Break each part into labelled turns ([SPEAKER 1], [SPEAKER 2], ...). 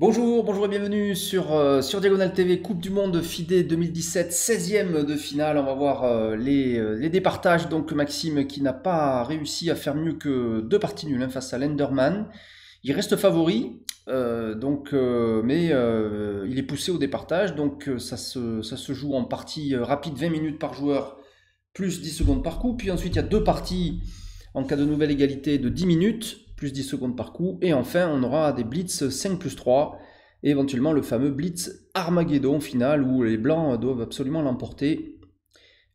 [SPEAKER 1] Bonjour, bonjour et bienvenue sur, euh, sur Diagonal TV, Coupe du Monde FIDE 2017, 16e de finale. On va voir euh, euh, les, départages. Donc Maxime qui n'a pas réussi à faire mieux que deux parties nulles hein, face à l'Enderman. Il reste favori, donc, mais il est poussé au départage. Donc ça se, ça se joue en partie rapide, 20 minutes par joueur, plus 10 secondes par coup. Puis ensuite il y a deux parties en cas de nouvelle égalité de 10 minutes plus 10 secondes par coup. Et enfin, on aura des blitz 5 plus 3, et éventuellement le fameux blitz Armageddon final, où les blancs doivent absolument l'emporter.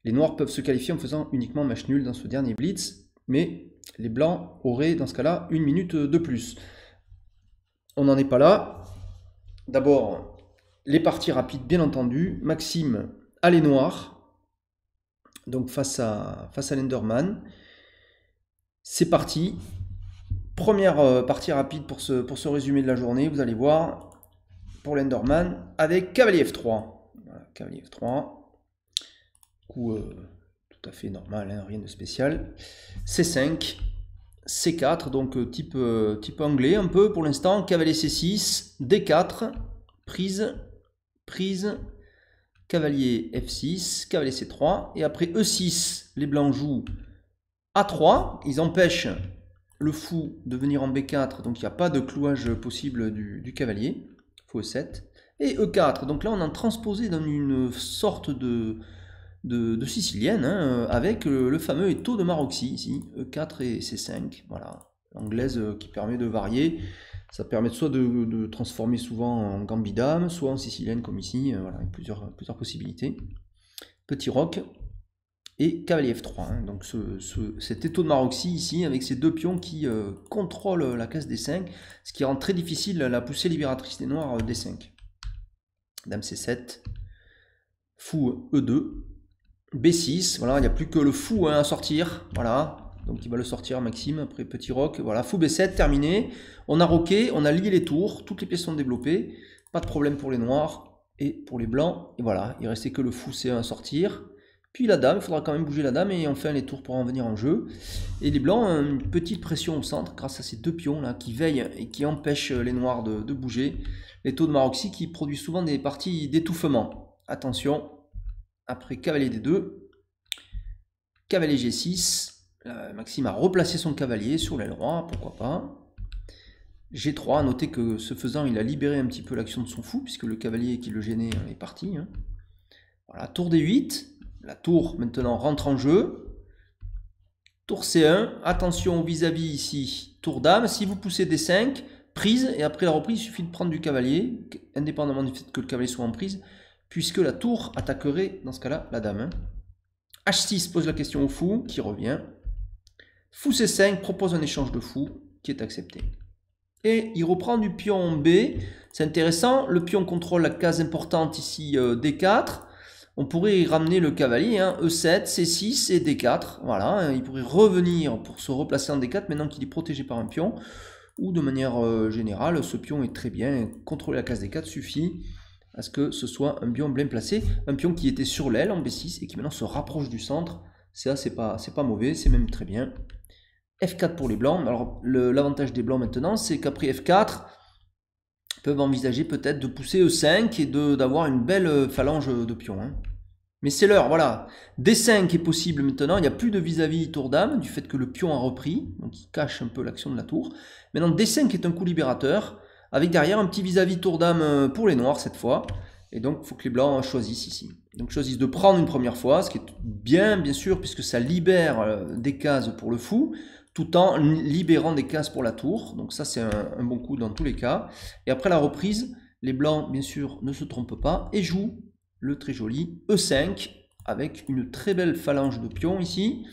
[SPEAKER 1] Les noirs peuvent se qualifier en faisant uniquement match nul dans ce dernier blitz, mais les blancs auraient dans ce cas-là une minute de plus. On n'en est pas là. D'abord, les parties rapides, bien entendu. Maxime allez les noirs, donc face à, face à l'Enderman. C'est parti, Première euh, partie rapide pour ce, pour ce résumé de la journée, vous allez voir, pour l'Enderman, avec cavalier F3. cavalier F3. Coup euh, tout à fait normal, hein, rien de spécial. C5, C4, donc euh, type, type anglais un peu pour l'instant. Cavalier C6, D4, prise, prise, cavalier F6, cavalier C3. Et après E6, les blancs jouent A3, ils empêchent le fou de venir en B4, donc il n'y a pas de clouage possible du, cavalier, fou E7. Et E4, donc là on a transposé dans une sorte de, de, sicilienne, hein, euh, avec le, fameux étau de Maroxy, ici, E4 et C5, voilà. anglaise euh, qui permet de varier, ça permet soit de, transformer souvent en gambidame, soit en sicilienne comme ici, euh, voilà, plusieurs, plusieurs possibilités. Petit roc, et cavalier F3. Hein. Donc cet étau de Maroxy ici, avec ces deux pions qui euh, contrôlent la case D5, ce qui rend très difficile la poussée libératrice des noirs euh, D5. Dame C7, fou E2, B6, voilà, il n'y a plus que le fou hein, à sortir, voilà. Donc il va le sortir Maxime, après petit roc, voilà, fou B7, terminé. On a roqué, on a lié les tours, toutes les pièces sont développées, pas de problème pour les noirs et pour les blancs, et voilà, il restait que le fou C1 à sortir. Puis la dame, il faudra quand même bouger la dame et on fait les tours pour en venir en jeu. Et les blancs ont une petite pression au centre grâce à ces deux pions là qui veillent et qui empêchent les noirs de, bouger. Les taux de Maroxy qui produisent souvent des parties d'étouffement. Attention, après cavalier D2, cavalier G6, Maxime a replacé son cavalier sur l'aile roi, pourquoi pas. G3, à noter que ce faisant, il a libéré un petit peu l'action de son fou, puisque le cavalier qui le gênait est parti. Hein. Voilà, tour D8, la tour maintenant rentre en jeu. Tour C1, attention vis-à-vis ici, tour dame. Si vous poussez D5, prise, et après la reprise, il suffit de prendre du cavalier, indépendamment du fait que le cavalier soit en prise, puisque la tour attaquerait, dans ce cas-là, la dame. H6 hein. pose la question au fou, qui revient. Fou C5 propose un échange de fou, qui est accepté. Et il reprend du pion B. C'est intéressant, le pion contrôle la case importante ici euh, D4. On pourrait ramener le cavalier, E7, hein, e C6 et D4. Voilà, hein, il pourrait revenir pour se replacer en D4 maintenant qu'il est protégé par un pion. Ou de manière euh, générale, ce pion est très bien. Contrôler la case D4 suffit à ce que ce soit un pion bien placé. Un pion qui était sur l'aile en B6 et qui maintenant se rapproche du centre. Ça, c'est pas, pas mauvais, c'est même très bien. F4 pour les blancs. Alors, l'avantage des blancs maintenant, c'est qu'après F4, peuvent envisager peut-être de pousser E5 et d'avoir une belle euh, phalange euh, de pions. Hein. Mais c'est l'heure, voilà. D5 est possible maintenant, il n'y a plus de vis-à-vis tour d'âme du fait que le pion a repris, donc il cache un peu l'action de la tour. Maintenant D5 est un coup libérateur, avec derrière un petit vis-à-vis tour d'âme euh, pour les noirs cette fois. Et donc il faut que les blancs choisissent ici. Donc choisissent de prendre une première fois, ce qui est bien bien sûr, puisque ça libère des cases pour le fou tout en libérant des cases pour la tour. Donc ça, c'est un, bon coup dans tous les cas. Et après la reprise, les blancs, bien sûr, ne se trompent pas et jouent le très joli E5 avec une très belle phalange de pions ici.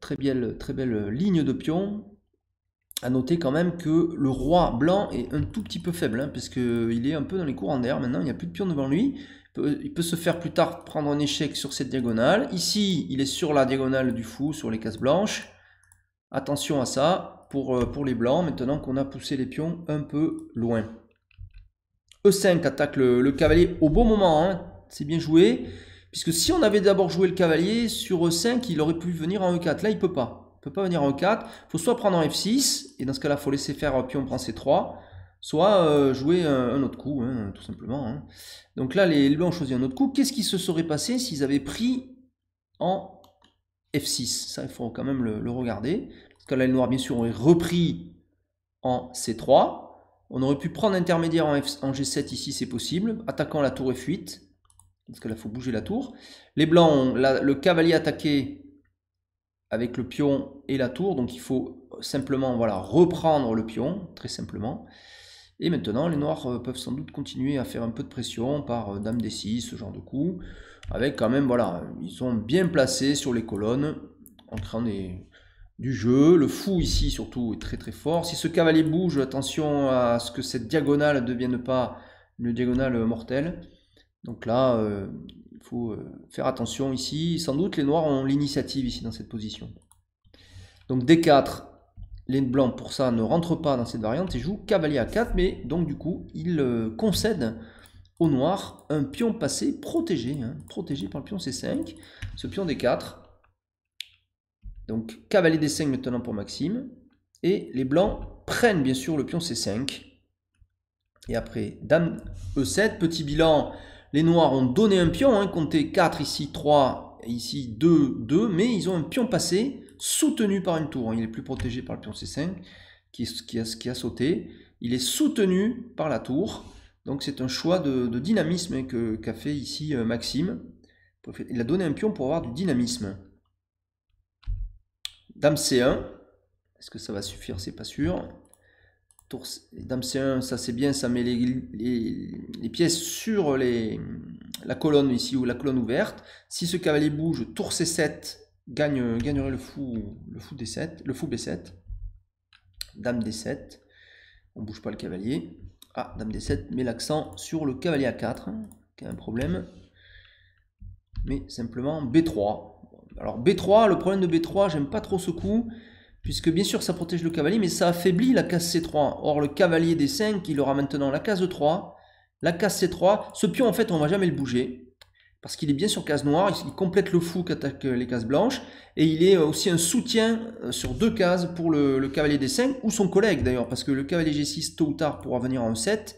[SPEAKER 1] Très belle, très belle ligne de pions. À noter quand même que le roi blanc est un tout petit peu faible, hein, puisqu'il est un peu dans les courants d'air maintenant, il n'y a plus de pions devant lui. il peut se faire plus tard prendre un échec sur cette diagonale. Ici, il est sur la diagonale du fou, sur les cases blanches. Attention à ça pour, euh, pour les blancs, maintenant qu'on a poussé les pions un peu loin. E5 attaque le, cavalier au bon moment, hein. c'est bien joué. Puisque si on avait d'abord joué le cavalier sur E5, il aurait pu venir en E4. Là, il peut pas. Il peut pas venir en E4. Il faut soit prendre en F6, et dans ce cas-là, il faut laisser faire euh, pion prend C3, soit euh, jouer un, autre coup, hein, tout simplement. Hein. Donc là, les, les blancs ont choisi un autre coup. Qu'est-ce qui se serait passé s'ils avaient pris en F6. Ça, il faut quand même le, regarder. Parce que là, le noir, bien sûr, aurait est repris en C3. On aurait pu prendre intermédiaire en, F, en G7 ici, c'est possible. Attaquant la tour F8. Parce que là, il faut bouger la tour. Les blancs ont le cavalier attaqué avec le pion et la tour. Donc, il faut simplement voilà, reprendre le pion, très simplement. Et maintenant, les noirs euh, peuvent sans doute continuer à faire un peu de pression par euh, dame d6, ce genre de coup, avec quand même, voilà, ils sont bien placés sur les colonnes, en train du jeu. Le fou ici, surtout, est très très fort. Si ce cavalier bouge, attention à ce que cette diagonale ne devienne pas une diagonale mortelle. Donc là, euh, il faut faire attention ici. Sans doute, les noirs ont l'initiative ici dans cette position. Donc D4, les blancs, pour ça, ne rentrent pas dans cette variante et jouent cavalier à 4, mais donc du coup, il euh, concède au noir un pion passé protégé, hein. protégé par le pion C5, ce pion des 4 Donc cavalier D5 maintenant pour Maxime. Et les blancs prennent bien sûr le pion C5. Et après, dame E7, petit bilan, les noirs ont donné un pion, hein, compté 4 ici, 3 ici, 2, 2, mais ils ont un pion passé soutenu par une tour. Hein. Il est plus protégé par le pion C5 qui, a, sauté. Il est soutenu par la tour. Donc c'est un choix de, dynamisme qu'a fait ici euh, Maxime. Il a donné un pion pour avoir du dynamisme. Dame C1. Est-ce que ça va suffire C'est pas sûr. Tour, dame C1, ça c'est bien, ça met les, pièces sur la colonne ici ou la colonne ouverte. Si ce cavalier bouge, tour C7, euh, gagnerait le fou, le fou des 7 le fou B7, dame D7, on bouge pas le cavalier. Ah, dame D7 met l'accent sur le cavalier A4, hein, qui a un problème, mais simplement B3. Alors B3, le problème de B3, j'aime pas trop ce coup, puisque bien sûr ça protège le cavalier, mais ça affaiblit la case C3. Or le cavalier D5, il aura maintenant la case 3, la case C3, ce pion en fait on va jamais le bouger, parce qu'il est bien sur case noire, il complète le fou qui attaque les cases blanches, et il est aussi un soutien euh, sur deux cases pour le, cavalier des 5 ou son collègue d'ailleurs, parce que le cavalier G6, tôt ou tard, pourra venir en 7,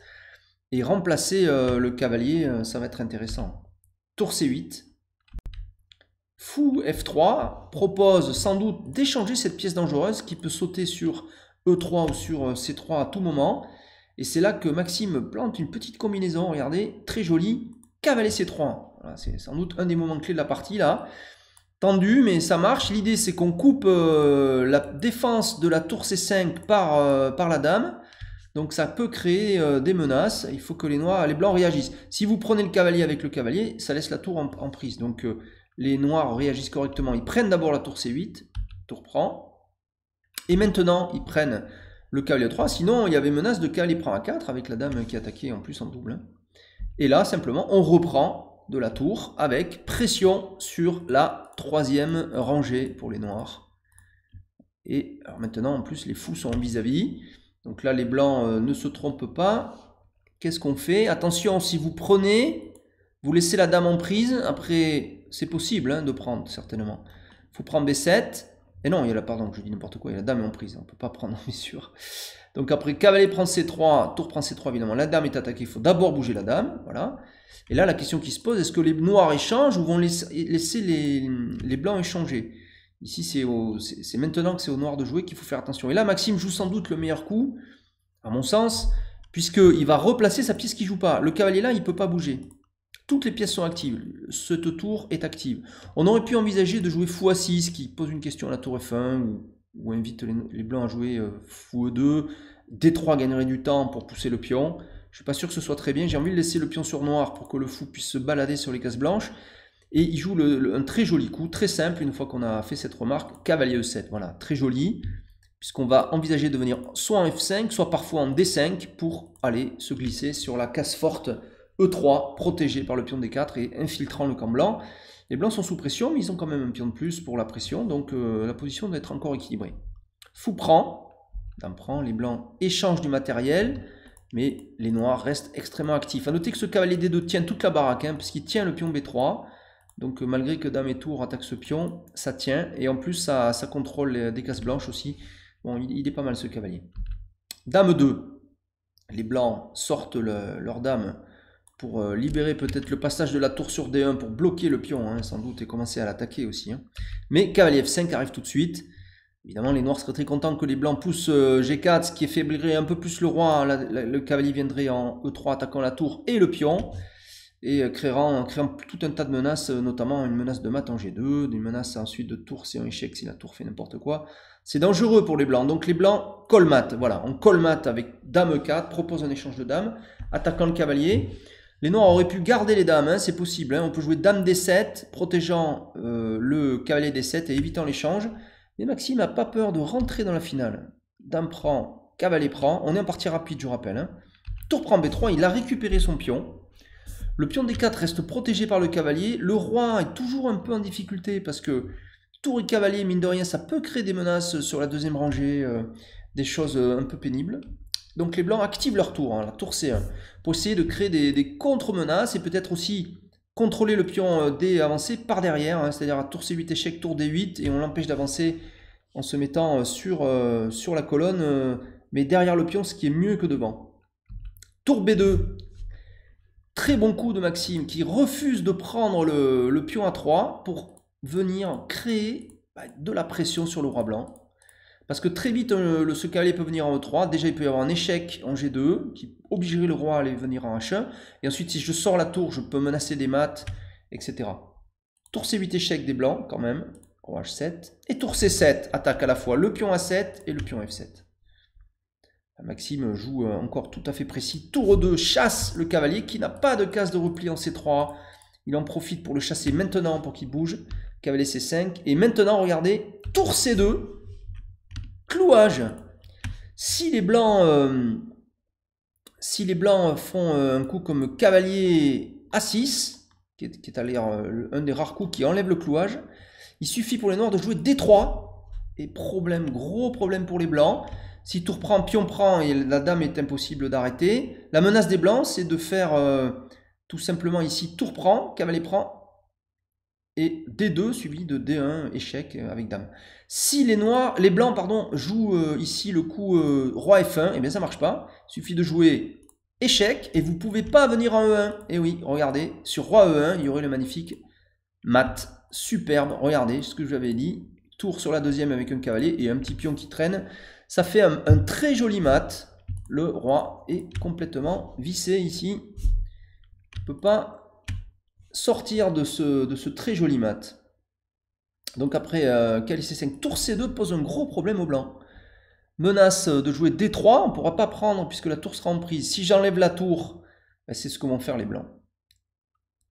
[SPEAKER 1] et remplacer euh, le cavalier, euh, ça va être intéressant. Tour C8, fou F3 propose sans doute d'échanger cette pièce dangereuse qui peut sauter sur E3 ou sur C3 à tout moment, et c'est là que Maxime plante une petite combinaison, regardez, très jolie, cavalier C3 c'est sans doute un des moments clés de la partie là. Tendu, mais ça marche. L'idée c'est qu'on coupe euh, la défense de la tour C5 par, euh, par la dame. Donc ça peut créer euh, des menaces. Il faut que les noirs, les blancs réagissent. Si vous prenez le cavalier avec le cavalier, ça laisse la tour en, prise. Donc les noirs réagissent correctement. Ils prennent d'abord la tour C8, tour prend. Et maintenant, ils prennent le cavalier A3. Sinon, il y avait menace de cavalier prend A4 avec la dame qui attaquait en plus en double. Hein. Et là, simplement, on reprend de la tour avec pression sur la troisième rangée pour les noirs. Et maintenant, en plus, les fous sont vis-à-vis. Donc là, les blancs euh, ne se trompent pas. Qu'est-ce qu'on fait Attention, si vous prenez, vous laissez la dame en prise. Après, c'est possible hein, de prendre, certainement. Il faut prendre B7. Et non, il y a la, pardon, je dis n'importe quoi, il a la dame en prise, on ne peut pas prendre, bien sûr. Donc après, cavalier prend C3, tour prend C3, évidemment, la dame est attaquée, il faut d'abord bouger la dame, voilà. Et là, la question qui se pose, est-ce que les noirs échangent ou vont laisser les, blancs échanger Ici, c'est maintenant que c'est aux noirs de jouer qu'il faut faire attention. Et là, Maxime joue sans doute le meilleur coup, à mon sens, puisqu'il va replacer sa pièce qui joue pas. Le cavalier là, il ne peut pas bouger. Toutes les pièces sont actives. Ce tour est active. On aurait pu envisager de jouer fou à 6, qui pose une question à la tour F1, ou, invite les, blancs à jouer euh, fou 2 D3 gagnerait du temps pour pousser le pion. Je suis pas sûr que ce soit très bien. J'ai envie de laisser le pion sur noir pour que le fou puisse se balader sur les cases blanches. Et il joue un très joli coup, très simple, une fois qu'on a fait cette remarque, cavalier E7. Voilà, très joli, puisqu'on va envisager de venir soit en F5, soit parfois en D5 pour aller se glisser sur la case forte E3, protégée par le pion D4 et infiltrant le camp blanc. Les blancs sont sous pression, mais ils ont quand même un pion de plus pour la pression, donc euh, la position doit être encore équilibrée. Fou prend, prend, les blancs échangent du matériel mais les noirs restent extrêmement actifs. A noter que ce cavalier D2 tient toute la baraque, hein, puisqu'il tient le pion B3. Donc euh, malgré que Dame et Tour attaquent ce pion, ça tient. Et en plus, ça, contrôle des cases blanches aussi. Bon, il, est pas mal ce cavalier. Dame 2. Les blancs sortent leur dame pour euh, libérer peut-être le passage de la tour sur D1 pour bloquer le pion, hein, sans doute, et commencer à l'attaquer aussi. Hein. Mais cavalier F5 arrive tout de suite. Évidemment, les noirs seraient très contents que les blancs poussent euh, G4, ce qui affaiblirait un peu plus le roi. Hein, le cavalier viendrait en E3 attaquant la tour et le pion, et euh, créant, tout un tas de menaces, euh, notamment une menace de mat en G2, une menace ensuite de tour si on échec, si la tour fait n'importe quoi. C'est dangereux pour les blancs. Donc les blancs colmatent. Voilà, on colmate avec dame E4, propose un échange de dames, attaquant le cavalier. Les noirs auraient pu garder les dames, hein, c'est possible. Hein. On peut jouer dame D7, protégeant le cavalier D7 et évitant l'échange. Mais Maxime n'a pas peur de rentrer dans la finale. Dame prend, cavalier prend. On est en partie rapide, je rappelle. Hein. Tour prend B3, il a récupéré son pion. Le pion D4 reste protégé par le cavalier. Le roi est toujours un peu en difficulté parce que tour et cavalier, mine de rien, ça peut créer des menaces sur la deuxième rangée, euh, des choses euh, un peu pénibles. Donc les blancs activent leur tour, hein, la tour C1, pour essayer de créer des contre-menaces et peut-être aussi contrôler le pion euh, D avancé par derrière, hein, c'est-à-dire tour C8 échec, tour D8, et on l'empêche d'avancer en se mettant euh, sur, euh, sur la colonne, mais derrière le pion, ce qui est mieux que devant. Tour B2, très bon coup de Maxime, qui refuse de prendre le, pion A3 pour venir créer bah, de la pression sur le roi blanc. Parce que très vite, euh, le, ce cavalier peut venir en E3. Déjà, il peut y avoir un échec en G2 qui obligerait le roi à aller venir en H1. Et ensuite, si je sors la tour, je peux menacer des maths, etc. Tour C8 échec des blancs, quand même. Roi H7. Et tour C7 attaque à la fois le pion A7 et le pion F7. Maxime joue euh, encore tout à fait précis. Tour e 2 chasse le cavalier qui n'a pas de case de repli en C3. Il en profite pour le chasser maintenant pour qu'il bouge. Cavalier C5. Et maintenant, regardez, tour C2 clouage. Si les blancs, euh, si les blancs font euh, un coup comme cavalier A6, qui est, qui euh, un des rares coups qui enlève le clouage, il suffit pour les noirs de jouer D3. Et problème, gros problème pour les blancs. Si tour prend, pion prend et la dame est impossible d'arrêter. La menace des blancs, c'est de faire tout simplement ici tour prend, cavalier prend, et D2 suivi de D1 échec euh, avec dame. Si les noirs, les blancs pardon, jouent euh, ici le coup euh, roi F1, et eh bien ça marche pas. Il suffit de jouer échec et vous pouvez pas venir en E1. Et eh oui, regardez, sur roi E1, il y aurait le magnifique mat superbe. Regardez ce que je vous avais dit, tour sur la deuxième avec un cavalier et un petit pion qui traîne. Ça fait un, très joli mat. Le roi est complètement vissé ici. On peut pas sortir de ce, très joli mat. Donc après euh, c 5 tour C2 pose un gros problème aux blancs. Menace de jouer D3, on ne pourra pas prendre puisque la tour sera en prise. Si j'enlève la tour, ben, c'est ce que vont faire les blancs.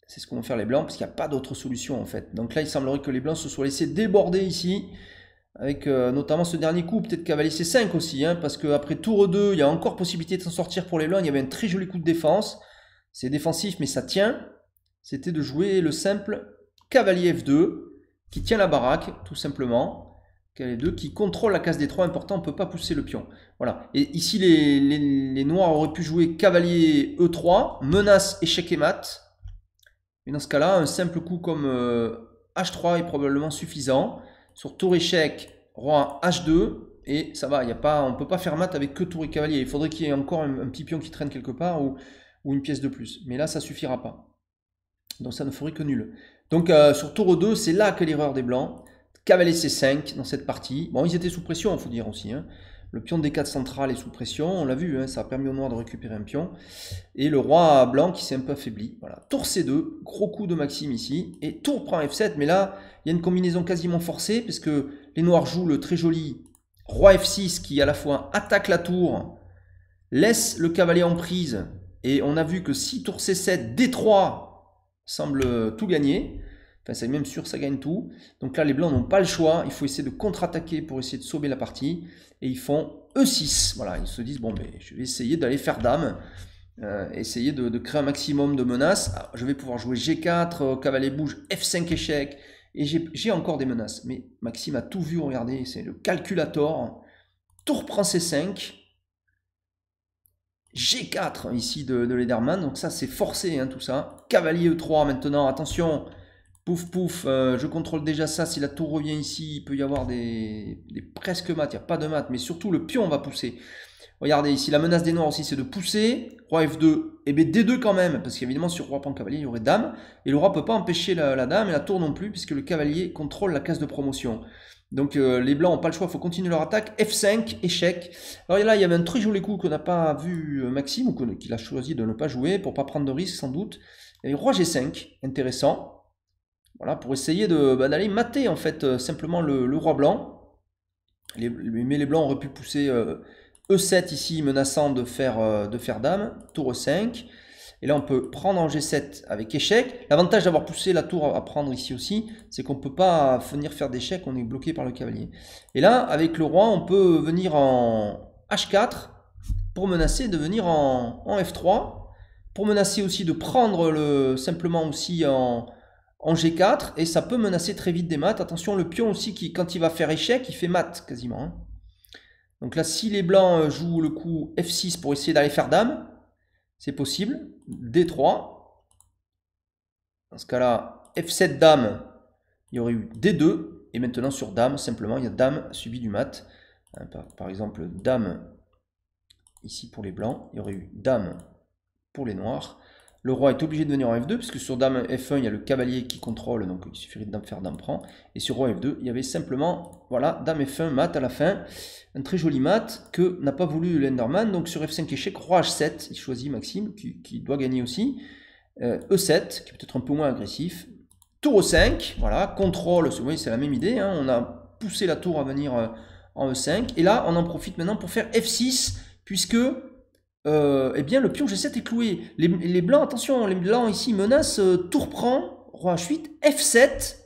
[SPEAKER 1] C'est ce que vont faire les blancs parce qu'il n'y a pas d'autre solution en fait. Donc là, il semblerait que les blancs se soient laissés déborder ici. Avec euh, notamment ce dernier coup, peut-être cavalier C5 aussi, hein, parce qu'après tour 2, il y a encore possibilité de s'en sortir pour les blancs. Il y avait un très joli coup de défense. C'est défensif, mais ça tient c'était de jouer le simple cavalier F2 qui tient la baraque, tout simplement. qui contrôle la case des trois important, on ne peut pas pousser le pion. Voilà. Et ici, les, noirs auraient pu jouer cavalier E3, menace, échec et mat. Mais dans ce cas-là, un simple coup comme H3 euh, est probablement suffisant. Sur tour échec, roi H2, et ça va, y a pas, on ne peut pas faire mat avec que tour et cavalier. Il faudrait qu'il y ait encore un, un, petit pion qui traîne quelque part ou, ou une pièce de plus. Mais là, ça suffira pas. Donc ça ne ferait que nul. Donc euh, sur tour 2, c'est là que l'erreur des blancs. Cavalier C5 dans cette partie. Bon, ils étaient sous pression, il faut dire aussi. Hein. Le pion D4 central est sous pression, on l'a vu, hein, ça a permis au noir de récupérer un pion. Et le roi blanc qui s'est un peu affaibli. Voilà. Tour C2, gros coup de Maxime ici. Et tour prend F7, mais là, il y a une combinaison quasiment forcée, puisque les noirs jouent le très joli roi F6 qui à la fois attaque la tour, laisse le cavalier en prise. Et on a vu que si tour C7, D3, semble euh, tout gagner. Enfin, c'est même sûr, ça gagne tout. Donc là, les blancs n'ont pas le choix. Il faut essayer de contre-attaquer pour essayer de sauver la partie. Et ils font E6. Voilà, ils se disent, bon, je vais essayer d'aller faire dame. Euh, essayer de, créer un maximum de menaces. Ah, je vais pouvoir jouer G4, euh, cavalier bouge, F5 échec. Et j'ai encore des menaces. Mais Maxime a tout vu, regardez, c'est le calculator. Tour prend C5. G4 hein, ici de, Lederman. Donc ça, c'est forcé hein, tout ça. Cavalier E3 maintenant. Attention. Pouf, pouf. Euh, je contrôle déjà ça. Si la tour revient ici, il peut y avoir des, presque maths. Il n'y a pas de maths. Mais surtout, le pion va pousser. Regardez ici, la menace des noirs aussi, c'est de pousser. Roi F2. Et eh bien D2 quand même. Parce qu'évidemment, sur roi Pan cavalier, il y aurait dame. Et le roi ne peut pas empêcher la, dame et la tour non plus. Puisque le cavalier contrôle la case de promotion. Donc euh, les blancs n'ont pas le choix, il faut continuer leur attaque. F5, échec. Alors là, il y avait un très joli coup qu'on n'a pas vu euh, Maxime, ou qu'il a choisi de ne pas jouer pour pas prendre de risque sans doute. Et roi G5, intéressant. Voilà, pour essayer bah, d'aller mater en fait euh, simplement le, roi blanc. mais les blancs auraient pu pousser E7 e ici, menaçant de faire, de faire dame. Tour E5. Et là, on peut prendre en G7 avec échec. L'avantage d'avoir poussé la tour à prendre ici aussi, c'est qu'on ne peut pas venir faire d'échec, on est bloqué par le cavalier. Et là, avec le roi, on peut venir en H4 pour menacer de venir en, F3, pour menacer aussi de prendre le, simplement aussi en, G4, et ça peut menacer très vite des maths. Attention, le pion aussi, qui, quand il va faire échec, il fait mat quasiment. Hein. Donc là, si les blancs jouent le coup F6 pour essayer d'aller faire dame, c'est possible. D3. Dans ce cas-là, F7 dame, il y aurait eu D2. Et maintenant sur dame, simplement, il y a dame subie du mat. Hein, par, exemple, dame ici pour les blancs, il y aurait eu dame pour les noirs le roi est obligé de venir en F2, puisque sur dame F1, il y a le cavalier qui contrôle, donc il suffirait de faire dame Et sur roi F2, il y avait simplement, voilà, dame F1, mat à la fin. Un très joli mat que n'a pas voulu l'Enderman. Donc sur F5 échec, roi H7, il choisit Maxime, qui, doit gagner aussi. E7, euh, e qui est peut-être un peu moins agressif. Tour E5, voilà, contrôle, vous voyez, c'est la même idée. Hein. on a poussé la tour à venir euh, en E5. Et là, on en profite maintenant pour faire F6, puisque euh, eh bien le pion G7 est cloué. Les, blancs, attention, les blancs ici menacent, euh, tour prend, roi H8, F7.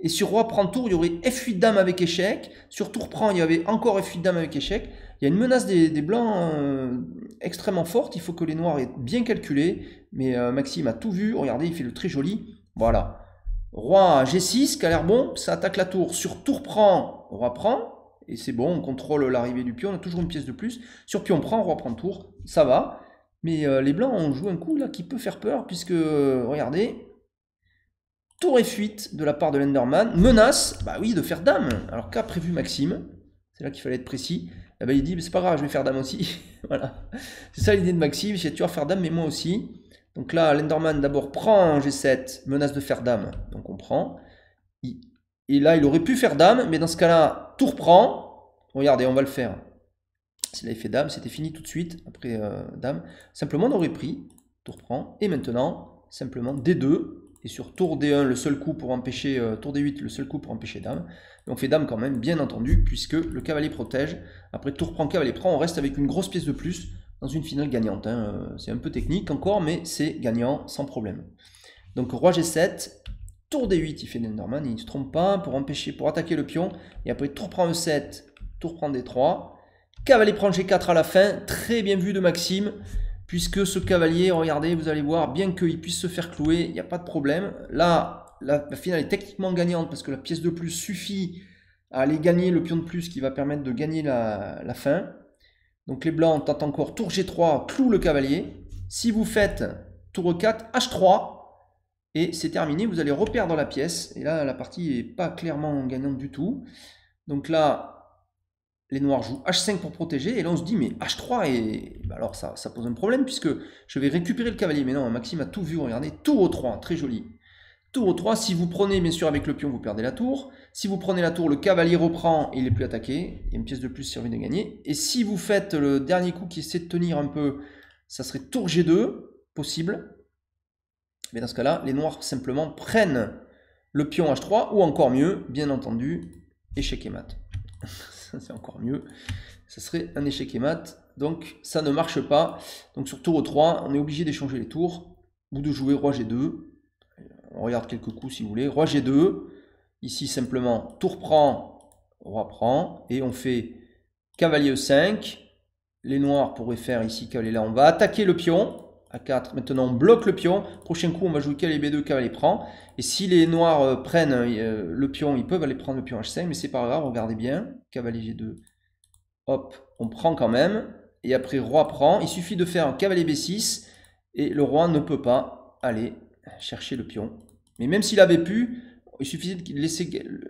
[SPEAKER 1] Et sur roi prend tour, il y aurait F8 dame avec échec. Sur tour prend, il y avait encore F8 dame avec échec. Il y a une menace des, blancs euh, extrêmement forte. Il faut que les noirs aient bien calculé. Mais Maxime a tout vu. Regardez, il fait le très joli. Voilà. Roi G6, qui a l'air bon. Ça attaque la tour. Sur tour prend, roi prend et c'est bon, on contrôle l'arrivée du pion, on a toujours une pièce de plus. Sur pion prend, roi prend tour, ça va. Mais euh, les blancs ont joué un coup là qui peut faire peur, puisque, euh, regardez, tour et fuite de la part de l'Enderman, menace, bah oui, de faire dame. Alors qu'a prévu Maxime C'est là qu'il fallait être précis. Là, ah bah, il dit, c'est pas grave, je vais faire dame aussi. voilà. C'est ça l'idée de Maxime, c'est tu vas faire dame, mais moi aussi. Donc là, l'Enderman d'abord prend G7, menace de faire dame, donc on prend. Et là, il aurait pu faire dame, mais dans ce cas-là, Tour prend. Regardez, on va le faire. S'il avait fait dame, c'était fini tout de suite, après euh, dame. Simplement, on aurait pris, Tour prend. Et maintenant, simplement D2. Et sur tour D1, le seul coup pour empêcher, euh, tour D8, le seul coup pour empêcher dame. on fait dame quand même, bien entendu, puisque le cavalier protège. Après, tour prend, cavalier prend, on reste avec une grosse pièce de plus dans une finale gagnante. Hein. Euh, c'est un peu technique encore, mais c'est gagnant sans problème. Donc roi G7, tour d8, il fait Nenderman, il ne se trompe pas, pour empêcher, pour attaquer le pion, et après tour prend e7, tour prend d3, cavalier prend g4 à la fin, très bien vu de Maxime, puisque ce cavalier, regardez, vous allez voir, bien qu'il puisse se faire clouer, il n'y a pas de problème, là, la, finale est techniquement gagnante, parce que la pièce de plus suffit à aller gagner le pion de plus, qui va permettre de gagner la, la fin, donc les blancs tentent encore tour g3, cloue le cavalier, si vous faites tour e4, h3, et c'est terminé, vous allez reperdre la pièce, et là la partie n'est pas clairement gagnante du tout. Donc là, les noirs jouent H5 pour protéger, et là on se dit mais H3, et bah alors ça, pose un problème, puisque je vais récupérer le cavalier. Mais non, Maxime a tout vu, regardez, tour au 3, très joli. Tour au 3, si vous prenez bien sûr avec le pion, vous perdez la tour. Si vous prenez la tour, le cavalier reprend, et il n'est plus attaqué, il y a une pièce de plus si de gagner. Et si vous faites le dernier coup qui essaie de tenir un peu, ça serait tour G2, possible, mais dans ce cas-là, les noirs simplement prennent le pion h3 ou encore mieux, bien entendu, échec et mat. c'est encore mieux. Ça serait un échec et mat. Donc ça ne marche pas. Donc sur tour 3, e on est obligé d'échanger les tours ou de jouer roi g2. On regarde quelques coups si vous voulez. Roi g2. Ici simplement tour prend, roi prend et on fait cavalier e5. Les noirs pourraient faire ici cavalier là. On va attaquer le pion 4 Maintenant, on bloque le pion. Prochain coup, on va jouer cavalier B2, cavalier prend. Et si les noirs euh, prennent euh, le pion, ils peuvent aller prendre le pion H5, mais c'est pas grave, regardez bien. Cavalier G2, hop, on prend quand même. Et après, roi prend. Il suffit de faire cavalier B6, et le roi ne peut pas aller chercher le pion. Mais même s'il avait pu, il suffisait de laisser,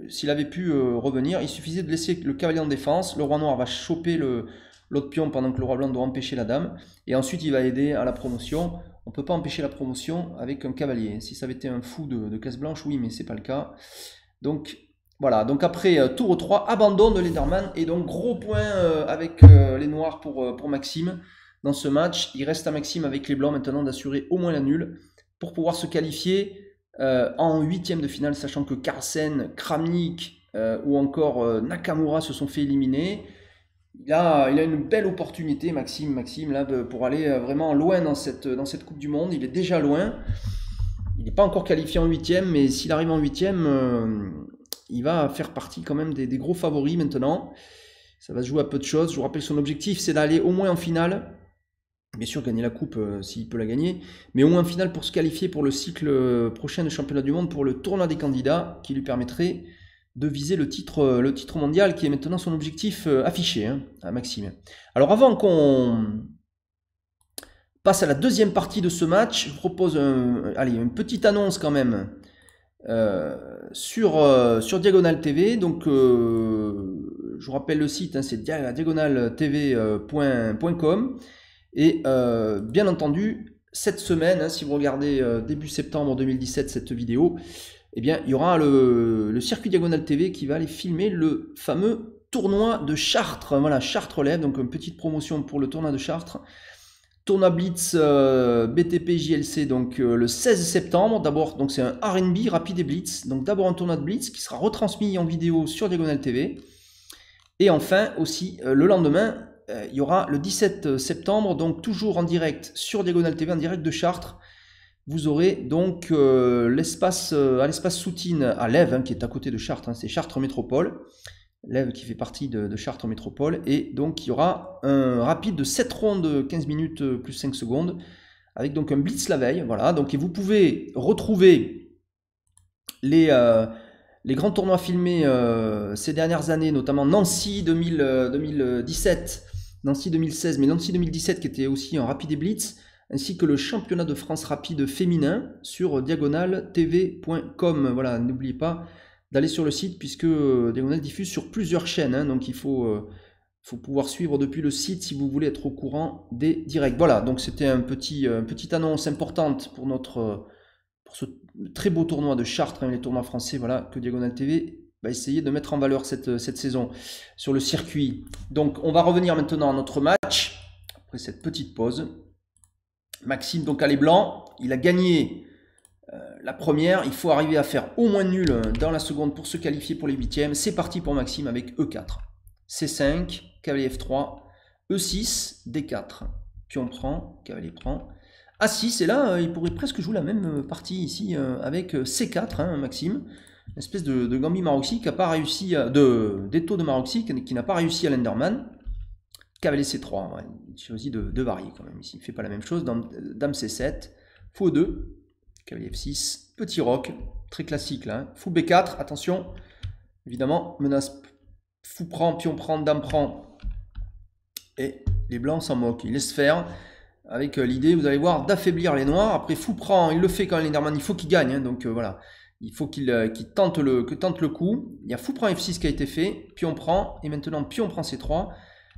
[SPEAKER 1] s'il avait pu euh, revenir, il suffisait de laisser le cavalier en défense. Le roi noir va choper le, l'autre pion pendant que le roi blanc doit empêcher la dame, et ensuite il va aider à la promotion. On ne peut pas empêcher la promotion avec un cavalier. Si ça avait été un fou de, de blanche, oui, mais c'est pas le cas. Donc voilà, donc après euh, tour 3, abandon de Lederman, et donc gros point euh, avec euh, les noirs pour, Maxime dans ce match. Il reste à Maxime avec les blancs maintenant d'assurer au moins la nulle pour pouvoir se qualifier en en huitième de finale, sachant que Carlsen, Kramnik ou encore Nakamura se sont fait éliminer il a, une belle opportunité, Maxime, Maxime, là, pour aller euh, vraiment loin dans cette, dans cette Coupe du Monde. Il est déjà loin. Il n'est pas encore qualifié en huitième, mais s'il arrive en huitième, euh, il va faire partie quand même des, gros favoris maintenant. Ça va se jouer à peu de choses. Je vous rappelle son objectif, c'est d'aller au moins en finale. Bien sûr, gagner la coupe euh, s'il peut la gagner, mais au moins en finale pour se qualifier pour le cycle prochain de championnat du monde, pour le tournoi des candidats, qui lui permettrait de viser le titre, euh, le titre mondial qui est maintenant son objectif euh, affiché hein, à Maxime. Alors avant qu'on passe à la deuxième partie de ce match, je propose une petite annonce quand même euh, sur, sur Diagonal TV. Donc je vous rappelle le site, hein, c'est diagonaltv.com. Et bien entendu, cette semaine, hein, si vous regardez début septembre 2017 cette vidéo, eh bien, il y aura le, circuit Diagonal TV qui va aller filmer le fameux tournoi de Chartres. Voilà, Chartres relève, donc une petite promotion pour le tournoi de Chartres. Tournoi Blitz euh, BTP JLC, donc euh, le 16 septembre. D'abord, donc c'est un RB rapide et Blitz. Donc d'abord un tournoi de Blitz qui sera retransmis en vidéo sur Diagonal TV. Et enfin aussi euh, le lendemain, il y aura le 17 septembre, donc toujours en direct sur Diagonal TV, en direct de Chartres, vous aurez donc euh, l'espace euh, à l'espace Soutine à l'Ève hein, qui est à côté de Chartres, hein, c'est Chartres Métropole. L'Ève qui fait partie de, Chartres Métropole. Et donc il y aura un rapide de 7 rondes, 15 minutes euh, plus 5 secondes, avec donc un blitz la veille. Voilà, donc et vous pouvez retrouver les, les grands tournois filmés ces dernières années, notamment Nancy 2017, Nancy 2016, mais Nancy 2017 qui était aussi un rapide et blitz ainsi que le championnat de France rapide féminin sur DiagonalTV.com Voilà, n'oubliez pas d'aller sur le site puisque euh, Diagonal diffuse sur plusieurs chaînes, hein, donc il euh, faut, pouvoir suivre depuis le site si vous voulez être au courant des directs. Voilà, donc c'était un petit, euh, une petite annonce importante pour notre pour ce très beau tournoi de Chartres, hein, les tournois français, voilà, que Diagonal TV va essayer de mettre en valeur cette, cette saison sur le circuit. Donc on va revenir maintenant à notre match, après cette petite pause. Maxime donc à les blancs. Il a gagné euh, la première. Il faut arriver à faire au moins nul euh, dans la seconde pour se qualifier pour les huitièmes. C'est parti pour Maxime avec E4. C5, cavalier F3, E6, D4. puis on prend, cavalier prend. A6, et là, euh, il pourrait presque jouer la même partie ici avec C4, hein, Maxime. Une espèce de, de Gambi Maroxy qui n'a pas réussi, à, des taux de Maroxy qui n'a pas réussi à l'Enderman c laissé 3. Il choisit de, varier quand même ici. Il fait pas la même chose. Dame, C7, fou 2, cavalier F6, petit roc, très classique là. Hein. Fou B4, attention, évidemment, menace fou prend, pion prend, dame prend. Et les blancs s'en moquent, ils laissent faire. Avec euh, l'idée, vous allez voir, d'affaiblir les noirs. Après, fou prend, il le fait quand même, il faut qu'il gagne. Hein. donc euh, voilà, il faut qu'il euh, tente, le, tente le coup. Il y a fou prend F6 qui a été fait, pion prend, et maintenant pion prend C3.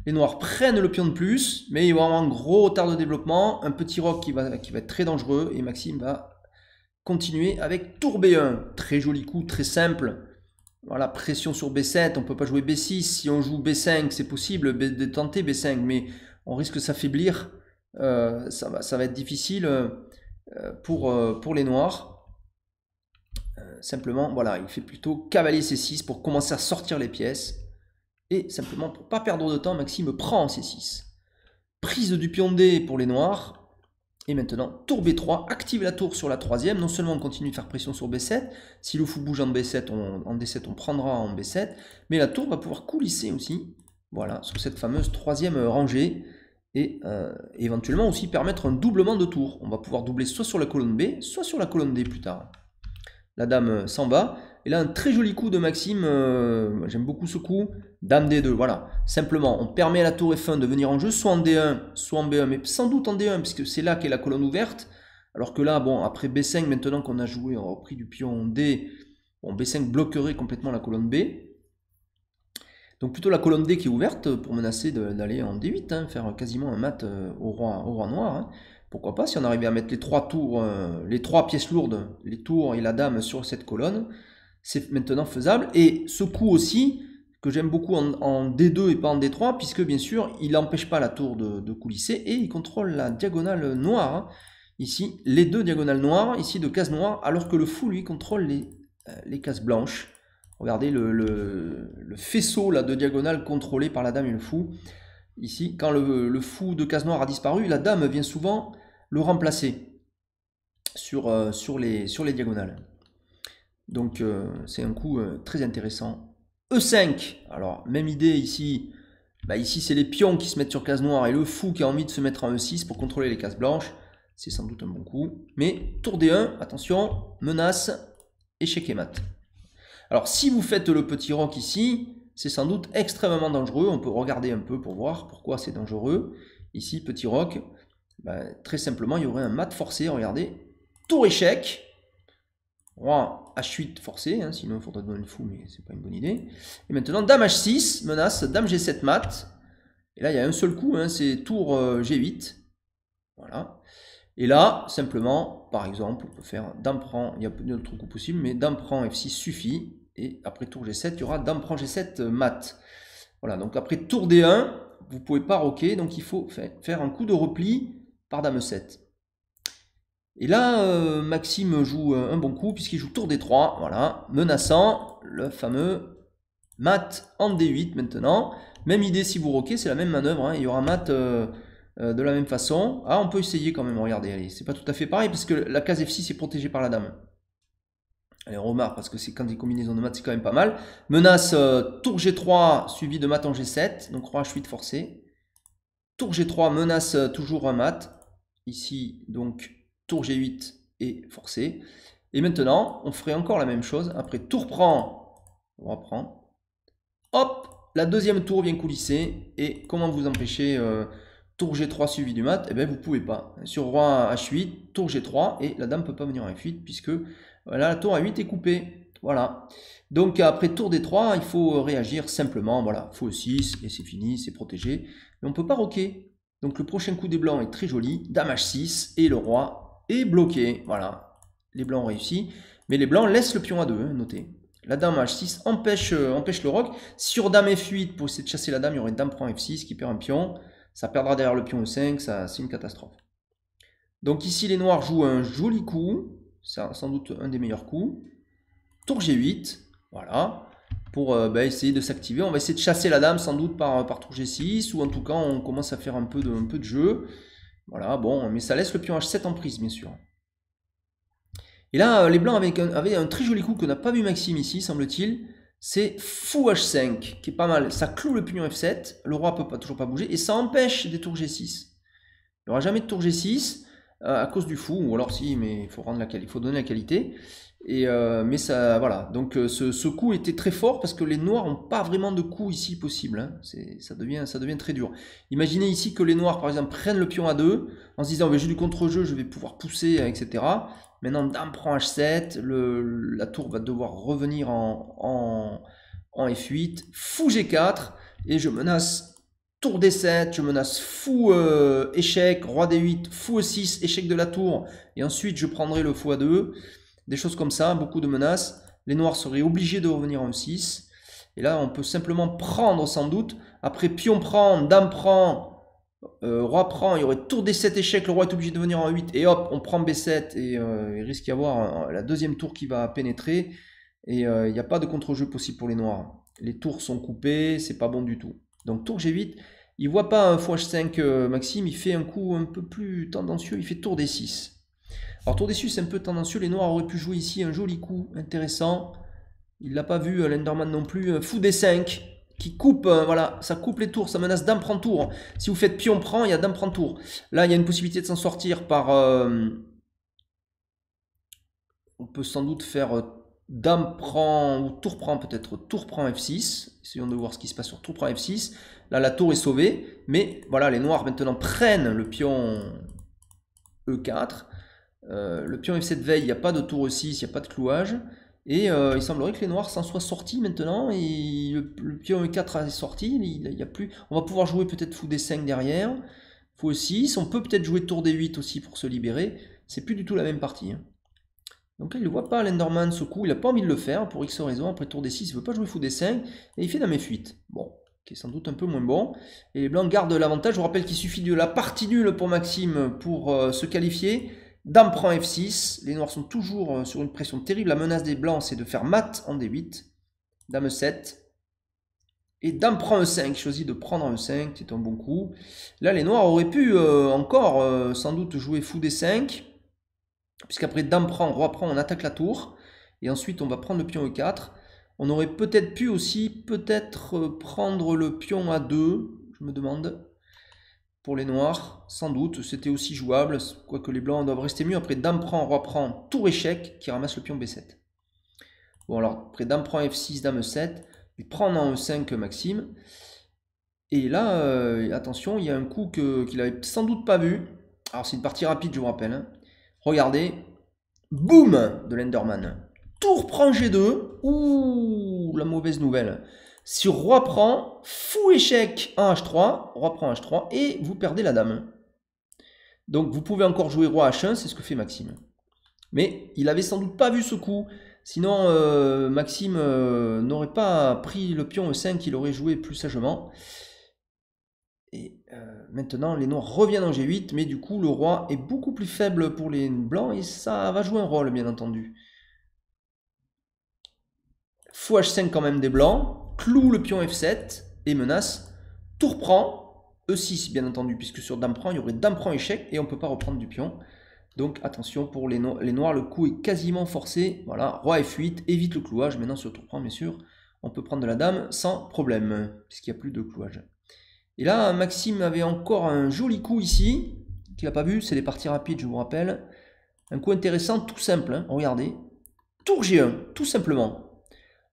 [SPEAKER 1] Les noirs prennent le pion de plus, mais ils vont avoir un gros retard de développement, un petit roc qui va, qui va être très dangereux, et Maxime va continuer avec tour B1. Très joli coup, très simple. Voilà, pression sur B7, on peut pas jouer B6. Si on joue B5, c'est possible de tenter B5, mais on risque de s'affaiblir. Euh, ça, va, ça va être difficile euh, pour, euh, pour les noirs. simplement, voilà, il fait plutôt cavalier C6 pour commencer à sortir les pièces. Et simplement, pour pas perdre de temps, Maxime prend en C6. Prise du pion D pour les noirs. Et maintenant, tour B3, active la tour sur la troisième. Non seulement on continue de faire pression sur B7, si le fou bouge en B7, en D7, on prendra en B7, mais la tour va pouvoir coulisser aussi, voilà, sur cette fameuse troisième euh, rangée, et euh, éventuellement aussi permettre un doublement de tour. On va pouvoir doubler soit sur la colonne B, soit sur la colonne D plus tard. La dame euh, s'en va, et là, un très joli coup de Maxime. Euh, j'aime beaucoup ce coup. Dame D2, voilà. Simplement, on permet à la tour F1 de venir en jeu, soit en D1, soit en B1, mais sans doute en D1, puisque c'est là qu'est la colonne ouverte. Alors que là, bon, après B5, maintenant qu'on a joué, on a repris du pion D, bon, B5 bloquerait complètement la colonne B. Donc plutôt la colonne D qui est ouverte pour menacer d'aller en D8, hein, faire quasiment un mat euh, au, roi, au roi noir. Hein. Pourquoi pas, si on arrivait à mettre les trois tours, euh, les trois pièces lourdes, les tours et la dame sur cette colonne, c'est maintenant faisable. Et ce coup aussi, que j'aime beaucoup en, D2 et pas en D3, puisque bien sûr, il n'empêche pas la tour de, coulisser et il contrôle la diagonale noire, hein. ici, les deux diagonales noires, ici de cases noires, alors que le fou, lui, contrôle les, euh, les cases blanches. Regardez le, faisceau là, de diagonale contrôlé par la dame et le fou. Ici, quand le, fou de case noire a disparu, la dame vient souvent le remplacer sur, euh, sur, les, sur les diagonales. Donc euh, c'est un coup euh, très intéressant. E5, alors même idée ici. Bah, ici c'est les pions qui se mettent sur case noire et le fou qui a envie de se mettre en E6 pour contrôler les cases blanches. C'est sans doute un bon coup. Mais tour D1, attention, menace, échec et mat. Alors si vous faites le petit roc ici, c'est sans doute extrêmement dangereux. On peut regarder un peu pour voir pourquoi c'est dangereux. Ici, petit roc, bah, très simplement, il y aurait un mat forcé, regardez. Tour échec, roi H8 forcé, hein, sinon il faudrait donner le fou, mais c'est pas une bonne idée. Et maintenant, Dame H6 menace Dame G7 mat. Et là, il y a un seul coup, hein, c'est tour euh, G8. Voilà. Et là, simplement, par exemple, on peut faire Dame prend, il y a d'autres coups possibles, mais Dame prend F6 suffit. Et après tour G7, il y aura Dame prend G7 euh, mat. Voilà, donc après tour D1, vous pouvez pas roquer, donc il faut faire un coup de repli par Dame 7. Et là, euh, Maxime joue euh, un bon coup puisqu'il joue tour d 3, voilà, menaçant le fameux mat en D8 maintenant. Même idée si vous roquez, c'est la même manœuvre, hein. il y aura mat euh, de la même façon. Ah, on peut essayer quand même, regardez, c'est pas tout à fait pareil puisque la case F6 est protégée par la dame. Allez, on remarque parce que c'est quand des combinaisons de mat, c'est quand même pas mal. Menace tour G3 suivi de mat en G7, donc roi H8 forcé. Tour G3 menace toujours un mat. Ici, donc tour G8 est forcé. Et maintenant, on ferait encore la même chose. Après, tour prend, on reprend. Hop, la deuxième tour vient coulisser. Et comment vous empêchez euh, tour G3 suivi du mat Eh bien, vous pouvez pas. Sur roi H8, tour G3, et la dame peut pas venir en F8, puisque la tour A8 est coupée. Voilà. Donc après tour d 3, il faut euh, réagir simplement. Voilà, faux 6 et c'est fini, c'est protégé. Mais on ne peut pas roquer. Donc le prochain coup des blancs est très joli. Dame H6 et le roi bloqué. Voilà, les blancs ont réussi. Mais les blancs laissent le pion à 2, hein, notez. La dame H6 empêche, euh, empêche le roc. Sur dame F8, pour essayer de chasser la dame, il y aurait une dame prend F6 qui perd un pion. Ça perdra derrière le pion E5, c'est une catastrophe. Donc ici, les noirs jouent un joli coup. C'est sans doute un des meilleurs coups. Tour G8, voilà. Pour euh, bah, essayer de s'activer. On va essayer de chasser la dame sans doute par, par tour G6. Ou en tout cas, on commence à faire un peu de, un peu de jeu. Voilà, bon, mais ça laisse le pion H7 en prise, bien sûr. Et là, euh, les blancs avaient un, très joli coup qu'on n'a pas vu Maxime ici, semble-t-il. C'est fou H5, qui est pas mal. Ça cloue le pion F7, le roi ne peut pas, toujours pas bouger, et ça empêche des tours G6. Il n'y aura jamais de tour G6 euh, à cause du fou, ou alors si, mais il faut, rendre la, faut donner la qualité. Euh, mais ça, voilà. Donc euh, ce, coup était très fort parce que les noirs n'ont pas vraiment de coup ici possible. Hein. Ça, devient, ça devient très dur. Imaginez ici que les noirs, par exemple, prennent le pion à 2 en se disant, ben, j'ai du contre-jeu, je vais pouvoir pousser, hein, etc. Maintenant, Dame prend H7, la tour va devoir revenir en, F8, fou G4, et je menace tour D7, je menace fou euh, échec, roi D8, fou E6, échec de la tour, et ensuite je prendrai le fou A2 des choses comme ça, beaucoup de menaces. Les noirs seraient obligés de revenir en 6. Et là, on peut simplement prendre sans doute. Après, pion prend, dame prend, euh, roi prend, il y aurait tour des 7 échecs. le roi est obligé de venir en 8. Et hop, on prend B7 et euh, il risque d'y avoir euh, la deuxième tour qui va pénétrer. Et il n'y a pas de contre-jeu possible pour les noirs. Les tours sont coupés, c'est pas bon du tout. Donc tour G8, il voit pas un fois h 5 Maxime, il fait un coup un peu plus tendancieux, il fait tour des 6 alors tour déçu, c'est un peu tendancieux. Les Noirs auraient pu jouer ici un joli coup intéressant. Il l'a pas vu, euh, l'Enderman non plus. Euh, Fou des 5 qui coupe, euh, voilà, ça coupe les tours, ça menace dame prend tour. Si vous faites pion prend, il y a dame prend tour. Là, il y a une possibilité de s'en sortir par... on peut sans doute faire dame prend ou tour prend peut-être tour prend f6 essayons de voir ce qui se passe sur tour prend f6 là la tour est sauvée mais voilà les noirs maintenant prennent le pion e4 euh, le pion F7 veille, il n'y a pas de tour aussi, 6 il n'y a pas de clouage. Et euh, il semblerait que les noirs s'en soient sortis maintenant. Et le, pion E4 est sorti. Il, a plus... On va pouvoir jouer peut-être fou D5 derrière. Fou E6. On peut peut-être jouer tour D8 aussi pour se libérer. C'est plus du tout la même partie. Hein. Donc là, il ne voit pas l'Enderman ce coup. Il n'a pas envie de le faire pour X raison. Après tour D6, il ne veut pas jouer fou D5. Et il fait dame F8. Bon, qui est sans doute un peu moins bon. Et les blancs gardent l'avantage. Je vous rappelle qu'il suffit de la partie nulle pour Maxime pour euh, se qualifier. Dame prend f6. Les noirs sont toujours euh, sur une pression terrible. La menace des blancs, c'est de faire mat en d8. Dame e7. Et dame prend e5. Choisit de prendre e5, e c'est un bon coup. Là, les noirs auraient pu euh, encore, euh, sans doute, jouer fou d5. Puisqu'après dame prend, roi prend, on attaque la tour. Et ensuite, on va prendre le pion e4. On aurait peut-être pu aussi, peut-être, prendre le pion a 2. Je me demande. Pour les noirs, sans doute, c'était aussi jouable, quoique les blancs doivent rester mieux. Après, dame prend, roi prend, tour échec, qui ramasse le pion B7. Bon, alors, après, dame prend F6, dame E7, il prend en E5 Maxime. Et là, euh, attention, il y a un coup qu'il n'avait sans doute pas vu. Alors, c'est une partie rapide, je vous rappelle. Hein. Regardez, boum de l'Enderman. Tour prend G2. Ouh, la mauvaise nouvelle. Si roi prend, fou échec en h3, roi prend h3 et vous perdez la dame. Donc vous pouvez encore jouer roi h1, c'est ce que fait Maxime. Mais il avait sans doute pas vu ce coup, sinon euh, Maxime euh, n'aurait pas pris le pion e5, il aurait joué plus sagement. Et euh, maintenant, les noirs reviennent en g8, mais du coup, le roi est beaucoup plus faible pour les blancs et ça va jouer un rôle, bien entendu fou h5 quand même des blancs, cloue le pion f7 et menace. Tour prend, e6 bien entendu, puisque sur dame prend, il y aurait dame prend échec et on ne peut pas reprendre du pion. Donc attention pour les, noirs, le coup est quasiment forcé. Voilà, roi f8, évite le clouage. Maintenant sur tour prend, bien sûr, on peut prendre de la dame sans problème, puisqu'il n'y a plus de clouage. Et là, Maxime avait encore un joli coup ici, qu'il n'a pas vu, c'est les parties rapides, je vous rappelle. Un coup intéressant, tout simple, hein. regardez. Tour G1, tout simplement.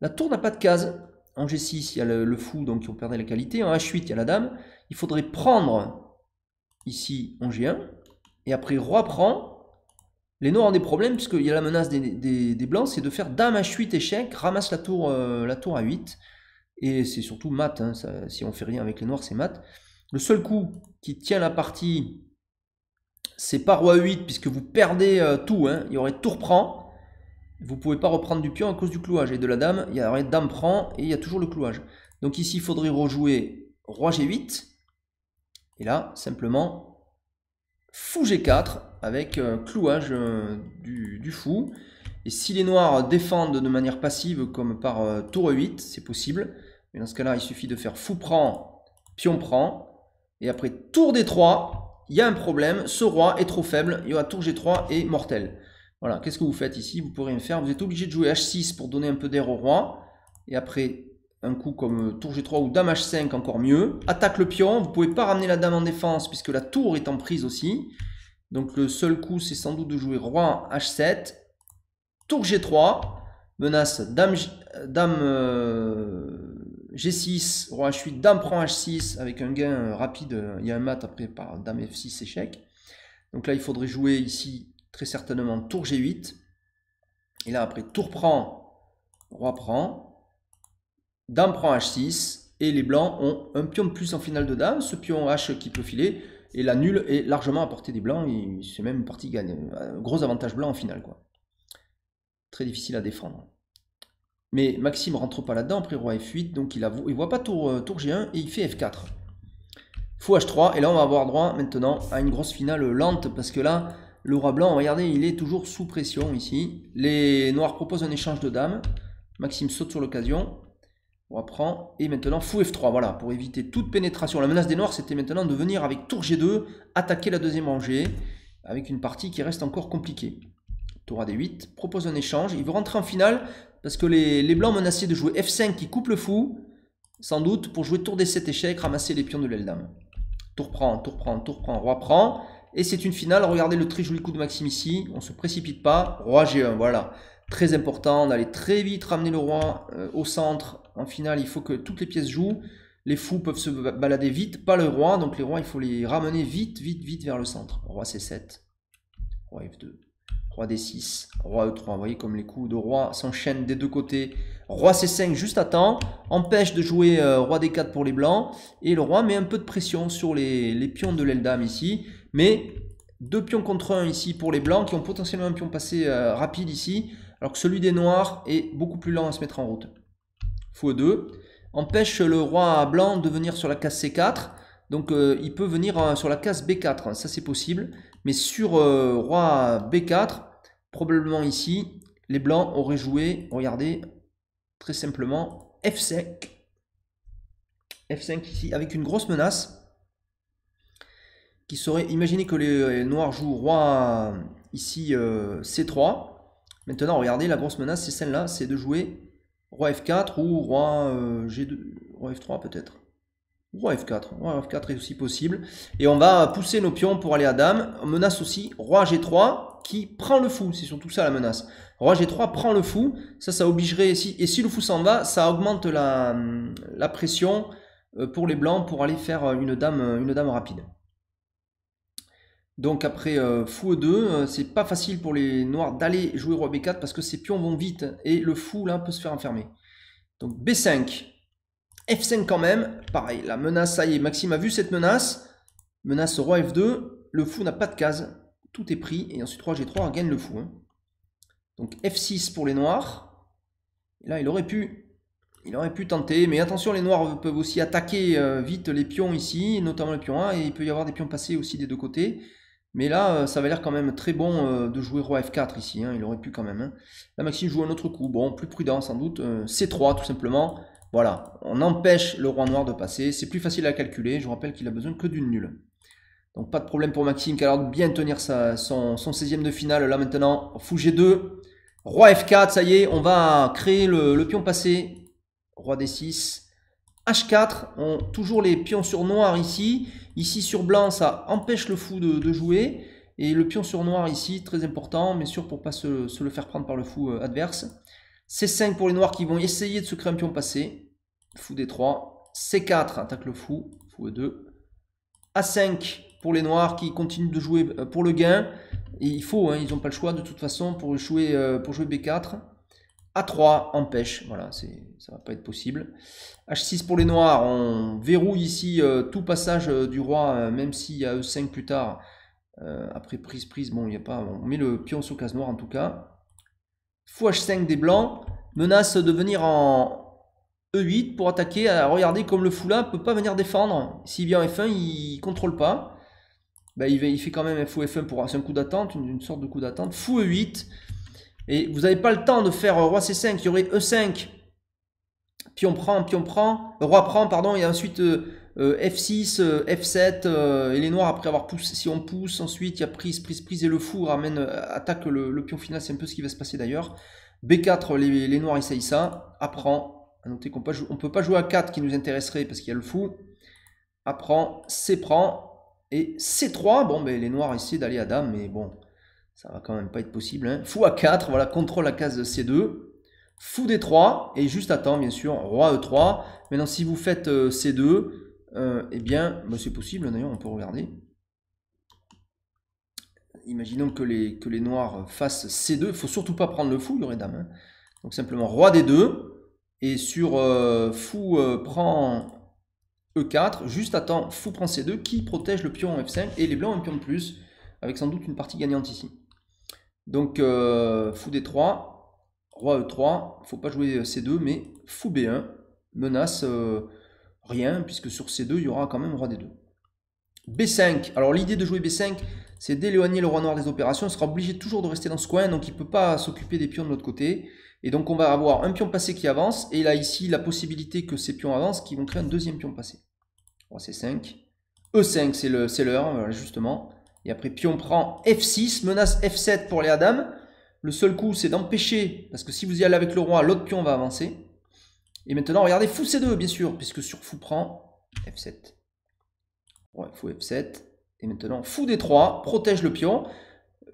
[SPEAKER 1] La tour n'a pas de case. En G6, il y a le, fou, donc ils ont perdu la qualité. En H8, il y a la dame. Il faudrait prendre ici en G1. Et après, roi prend. Les noirs ont des problèmes, puisqu'il y a la menace des, blancs, c'est de faire dame H8 échec, ramasse la tour, à euh, la tour à 8 Et c'est surtout mat. Hein, si on fait rien avec les noirs, c'est mat. Le seul coup qui tient la partie, c'est pas roi 8, puisque vous perdez euh, tout. Hein. il y aurait tour prend. Vous ne pouvez pas reprendre du pion à cause du clouage. Et de la dame, il y a la dame prend et il y a toujours le clouage. Donc ici, il faudrait rejouer roi g8. Et là, simplement, fou g4 avec euh, clouage euh, du, fou. Et si les noirs défendent de manière passive, comme par euh, Tour tour 8, c'est possible. Mais dans ce cas-là, il suffit de faire fou prend, pion prend. Et après tour d3, il y a un problème. Ce roi est trop faible. Il y aura tour g3 et mortel. Voilà, qu'est-ce que vous faites ici Vous pouvez rien faire. Vous êtes obligé de jouer H6 pour donner un peu d'air au roi. Et après, un coup comme euh, tour G3 ou dame H5, encore mieux. Attaque le pion. Vous pouvez pas ramener la dame en défense puisque la tour est en prise aussi. Donc le seul coup, c'est sans doute de jouer roi H7. Tour G3. Menace dame, euh, dame euh, G6, roi H8, dame prend H6 avec un gain rapide. Il y a un mat après par dame F6 échec. Donc là, il faudrait jouer ici très certainement tour G8. Et là, après, tour prend, roi prend, dame prend H6, et les blancs ont un pion de plus en finale de dame, ce pion H qui peut filer, et la nulle est largement à portée des blancs, c'est même une partie gagne. gros avantage blanc en finale, quoi. Très difficile à défendre. Mais Maxime rentre pas là-dedans, après roi F8, donc il, ne voit pas tour, euh, tour G1 et il fait F4. Fou H3, et là on va avoir droit maintenant à une grosse finale lente, parce que là, le roi blanc, regardez, il est toujours sous pression ici. Les noirs proposent un échange de dames. Maxime saute sur l'occasion. Roi reprend. Et maintenant, fou F3, voilà, pour éviter toute pénétration. La menace des noirs, c'était maintenant de venir avec tour G2, attaquer la deuxième rangée, avec une partie qui reste encore compliquée. Tour a D8, propose un échange. Il veut rentrer en finale, parce que les, les blancs menaçaient de jouer F5 qui coupe le fou, sans doute, pour jouer tour D7 échec, ramasser les pions de l'aile dame. Tour prend, tour prend, tour prend, roi prend. Et c'est une finale. Regardez le très joli coup de Maxime ici. On ne se précipite pas. Roi G1, voilà. Très important. On allait très vite ramener le roi euh, au centre. En finale, il faut que toutes les pièces jouent. Les fous peuvent se balader vite, pas le roi. Donc les rois, il faut les ramener vite, vite, vite vers le centre. Roi C7. Roi F2. Roi D6. Roi E3. Vous voyez comme les coups de roi s'enchaînent des deux côtés. Roi C5 juste à temps. Empêche de jouer euh, Roi D4 pour les blancs. Et le roi met un peu de pression sur les, les pions de l'Eldam ici. Mais deux pions contre un ici pour les blancs qui ont potentiellement un pion passé euh, rapide ici, alors que celui des noirs est beaucoup plus lent à se mettre en route. f 2 empêche le roi blanc de venir sur la case C4. Donc euh, il peut venir euh, sur la case B4, ça c'est possible. Mais sur roi B4, probablement ici, les blancs auraient joué, regardez, très simplement F5. F5 ici avec une grosse menace qui serait, imaginez que les euh, noirs jouent roi ici euh, C3. Maintenant, regardez, la grosse menace, c'est celle-là, c'est de jouer roi F4 ou roi euh, G2, roi F3 peut-être. Roi F4, roi F4 est aussi possible. Et on va pousser nos pions pour aller à dame. On menace aussi roi G3 qui prend le fou, c'est surtout ça la menace. Roi G3 prend le fou, ça, ça obligerait, et si, et si le fou s'en va, ça augmente la, la pression pour les blancs pour aller faire une dame, une dame rapide. Donc après euh, fou E2, euh, c'est pas facile pour les noirs d'aller jouer roi B4 parce que ces pions vont vite et le fou là peut se faire enfermer. Donc B5, F5 quand même, pareil, la menace, ça y est, Maxime a vu cette menace, menace roi F2, le fou n'a pas de case, tout est pris, et ensuite 3G3 gagne le fou. Hein. Donc F6 pour les noirs, et là il aurait pu, il aurait pu tenter, mais attention les noirs peuvent aussi attaquer euh, vite les pions ici, notamment le pion 1, et il peut y avoir des pions passés aussi des deux côtés. Mais là, euh, ça va l'air quand même très bon euh, de jouer roi f4 ici. Hein, il aurait pu quand même. Hein. Là, Maxime joue un autre coup. Bon, plus prudent sans doute. Euh, C3 tout simplement. Voilà, on empêche le roi noir de passer. C'est plus facile à calculer. Je vous rappelle qu'il a besoin que d'une nulle. Donc pas de problème pour Maxime qui a de bien tenir sa, son, son 16 ème de finale. Là maintenant, fou G2. Roi F4, ça y est, on va créer le, le pion passé. Roi D6. H4, on, toujours les pions sur noir ici. Ici sur blanc, ça empêche le fou de, jouer. Et le pion sur noir ici, très important, bien sûr, pour ne pas se, le faire prendre par le fou euh, adverse. C5 pour les noirs qui vont essayer de se créer un pion passé. Fou D3. C4 attaque le fou. Fou E2. A5 pour les noirs qui continuent de jouer euh, pour le gain. Et il faut, hein, ils n'ont pas le choix de toute façon pour jouer, euh, pour jouer B4. A3 empêche, voilà, ça va pas être possible. H6 pour les noirs, on verrouille ici euh, tout passage euh, du roi, euh, même s'il y a E5 plus tard, après prise, prise, bon, il n'y a pas, on met le pion sur case noire en tout cas. Fou H5 des blancs, menace de venir en E8 pour attaquer, ah, regardez comme le fou là peut pas venir défendre, s'il vient en F1, il ne contrôle pas. Bah, il, fait quand même un fou F1 pour un coup d'attente, une sorte de coup d'attente. Fou E8, et vous n'avez pas le temps de faire roi c5, il y aurait e5, on prend, on prend, roi prend, pardon, et ensuite f6, euh, euh, f7, euh, et les noirs après avoir poussé, si on pousse, ensuite il y a prise, prise, prise, et le fou ramène, attaque le, pion final, c'est un peu ce qui va se passer d'ailleurs. b4, les, noirs essayent ça, apprend, à noter qu'on ne peut pas jouer à 4 qui nous intéresserait parce qu'il y a le fou, apprend, c prend, et c3, bon, ben, les noirs essaient d'aller à dame, mais bon, ça va quand même pas être possible. Hein. Fou à 4 voilà, contrôle la case C2. Fou D3, et juste à temps, bien sûr, Roi E3. Maintenant, si vous faites euh, C2, euh, eh bien, bah, c'est possible, d'ailleurs, on peut regarder. Imaginons que les, que les noirs fassent C2. Il ne faut surtout pas prendre le fou, il y aurait dame. Hein. Donc simplement, Roi D2. Et sur euh, fou prend E4, juste temps, fou prend C2 qui protège le pion en F5 et les blancs ont un pion de plus avec sans doute une partie gagnante ici. Donc, euh, fou d3, roi e3, faut pas jouer c2, mais fou b1, menace euh, rien, puisque sur c2, il y aura quand même roi d2. b5, alors l'idée de jouer b5, c'est d'éloigner le roi noir des opérations, il sera obligé toujours de rester dans ce coin, donc il ne peut pas s'occuper des pions de l'autre côté. Et donc on va avoir un pion passé qui avance, et là ici la possibilité que ces pions avancent, qui vont créer un deuxième pion passé. Roi c5, e5 c'est l'heure, euh, justement. Et après pion prend F6, menace F7 pour les Adam. Le seul coup, c'est d'empêcher, parce que si vous y allez avec le roi, l'autre pion va avancer. Et maintenant, regardez, fou C2, bien sûr, puisque sur fou prend F7. Ouais, fou F7. Et maintenant, fou D3, protège le pion.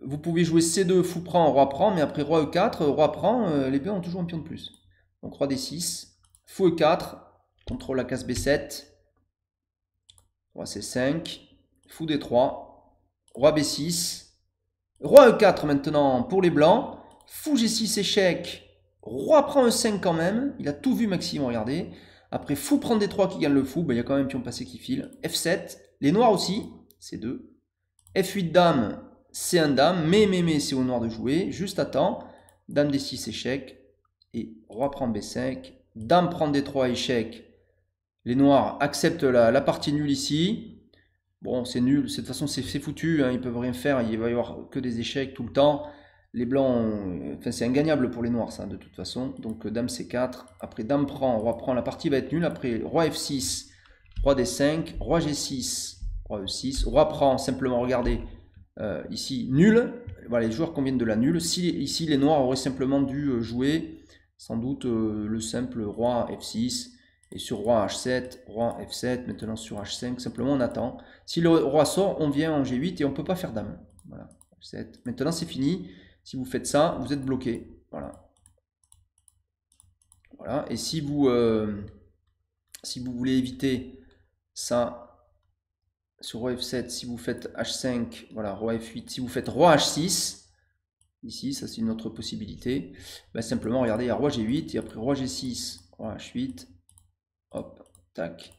[SPEAKER 1] Vous pouvez jouer C2, fou prend, roi prend, mais après roi E4, roi prend, euh, les pions ont toujours un pion de plus. Donc roi D6, fou E4, contrôle la case B7, roi C5, fou D3, Roi B6. Roi E4 maintenant pour les blancs. Fou G6 échec. Roi prend E5 quand même. Il a tout vu Maxime, regardez. Après fou prend D3 qui gagne le fou. Ben, il y a quand même pion passé qui file. F7. Les noirs aussi. C'est 2. F8 dame. C'est un dame. Mais mais mais c'est au noir de jouer. Juste à temps. Dame D6 échec. Et roi prend B5. Dame prend D3 échec. Les noirs acceptent la partie nulle ici bon, c'est nul, de toute façon, c'est foutu, ils hein. ils peuvent rien faire, il va y avoir que des échecs tout le temps. Les blancs, enfin, c'est ingagnable pour les noirs, ça, de toute façon. Donc, dame c4, après dame prend, roi prend, la partie va être nulle. Après, roi f6, roi d5, roi g6, roi e6, roi prend, simplement, regardez, euh, ici, nul. Voilà, les joueurs conviennent de la nulle. ici, les noirs auraient simplement dû euh, jouer, sans doute, euh, le simple roi f6, et sur roi h7, roi f7, maintenant sur h5, simplement on attend. Si le roi sort, on vient en g8 et on ne peut pas faire dame. Voilà, 7 Maintenant c'est fini. Si vous faites ça, vous êtes bloqué. Voilà. Voilà. Et si vous, euh, si vous voulez éviter ça sur roi f7, si vous faites h5, voilà, roi f8, si vous faites roi h6, ici, ça c'est une autre possibilité, ben, simplement regardez, il y a roi g8 et après roi g6, roi h8, Hop, tac.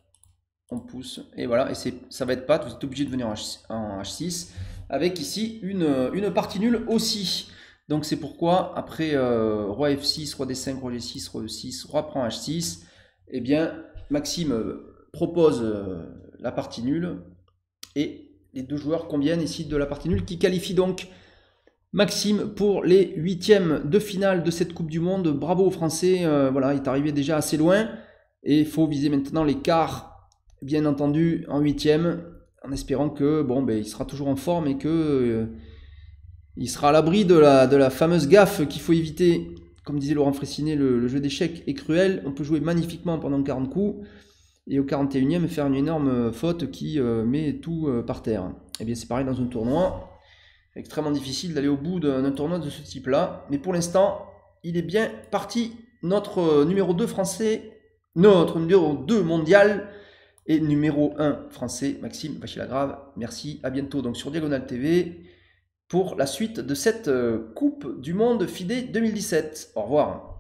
[SPEAKER 1] On pousse. Et voilà, et ça va être pas, vous êtes obligé de venir en, H, 6 Avec ici une, une partie nulle aussi. Donc c'est pourquoi après euh, roi F6, roi D5, roi G6, roi E6, roi prend H6, et eh bien Maxime euh, propose euh, la partie nulle et les deux joueurs conviennent ici de la partie nulle qui qualifie donc Maxime pour les huitièmes de finale de cette Coupe du Monde. Bravo aux Français, voilà, il est arrivé déjà assez loin. Et il faut viser maintenant les quarts bien entendu, en huitième, en espérant que bon, ben, il sera toujours en forme et que euh, il sera à l'abri de la, de la fameuse gaffe qu'il faut éviter. Comme disait Laurent Fressinet, le, jeu d'échecs est cruel. On peut jouer magnifiquement pendant 40 coups et au 41e faire une énorme euh, faute qui euh, met tout par terre. Et eh bien c'est pareil dans un tournoi. Extrêmement difficile d'aller au bout d'un tournoi de ce type-là. Mais pour l'instant, il est bien parti. Notre numéro 2 français notre numéro 2 mondial et numéro 1 français, Maxime Vachilagrave. Merci, à bientôt donc sur Diagonal TV pour la suite de cette euh, Coupe du Monde FIDE e 2017. Au revoir.